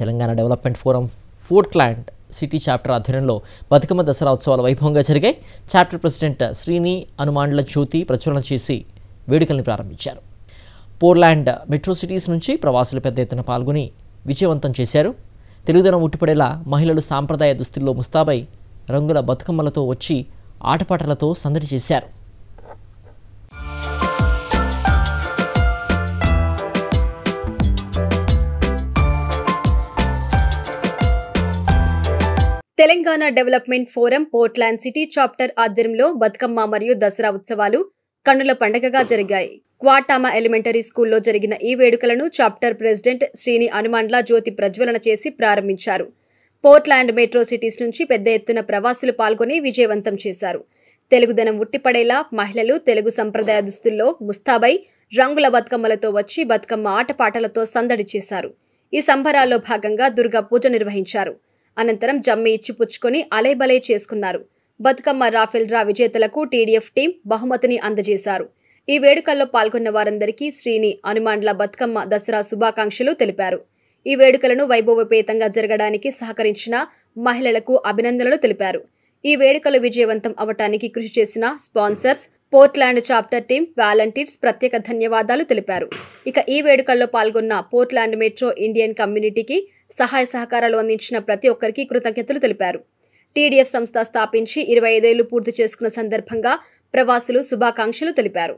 Telangana development forum Portland city chapter ఆధ్వర్యంలో బతుకమ్మ దసరా ఉత్సవాలు వైభవంగా జరిగాయి చాప్టర్ ప్రెసిడెంట్ శ్రీని హనుమాండ్ల జ్యోతి ప్రచురణ చేసి వేడుకల్ని ప్రారంభించారు పోర్లాండ్ మెట్రో సిటీస్ నుంచి ప్రవాసులు పెద్ద ఎత్తున పాల్గొని విజయవంతం చేశారు తెలుగుదనం ఉట్టిపడేలా మహిళలు సాంప్రదాయ దుస్తుల్లో ముస్తాబై రంగుల బతుకమ్మలతో వచ్చి ఆటపాటలతో సందడి చేశారు Telangana development forum Portland city chapter ఆధ్వర్యంలో బతుకమ్మ మరియు దసరా ఉత్సవాలు కన్నుల పండగగా జరిగాయి క్వాటామా ఎలిమెంటరీ స్కూల్లో జరిగిన ఈ వేడుకలను చాప్టర్ ప్రెసిడెంట్ శ్రీని అనుమండ్ల జ్యోతి ప్రజ్వలన చేసి ప్రారంభించారు పోర్ట్లాండ్ మెట్రో సిటీస్ నుంచి పెద్ద ఎత్తున ప్రవాసులు పాల్గొని విజయవంతం చేశారు తెలుగుదనం ఉట్టిపడేలా మహిళలు తెలుగు సంప్రదాయ దుస్తుల్లో ముస్తాబై రంగుల బతుకమ్మలతో వచ్చి బతుకమ్మ ఆటపాటలతో సందడి చేశారు ఈ సంబరాల్లో భాగంగా దుర్గా పూజ నిర్వహించారు అనంతరం జమ్మి ఇచ్చి పుచ్చుకొని అలైబలై చేసుకున్నారు బతుకమ్మ రాఫెల్ డ్రా విజేతలకు టీడీఎఫ్ టీం బహుమతిని అందజేశారు ఈ వేడుకల్లో పాల్గొన్న వారందరికీ శ్రీని అనుమాండ్ల బతుకమ్మ దసరా శుభాకాంక్షలు తెలిపారు ఈ వేడుకలను వైభవపేతంగా జరగడానికి సహకరించిన మహిళలకు అభినందనలు తెలిపారు ఈ వేడుకలు విజయవంతం అవటానికి కృషి చేసిన sponsors Portland chapter team volunteers ప్రత్యేక ధన్యవాదాలు తెలిపారు ఇక ఈ వేడుకల్లో పాల్గొన్న పోర్ట్లాండ్ మెట్రో ఇండియన్ కమ్యూనిటీకి సహాయ సహకారాలు అందించిన ప్రతి ఒక్కరికి కృతజ్ఞతలు తెలిపారు టీడీఎఫ్ సంస్థ స్థాపించి ఇరవై ఐదేళ్లు పూర్తి చేసుకున్న సందర్భంగా ప్రవాసులు శుభాకాంక్షలు తెలిపారు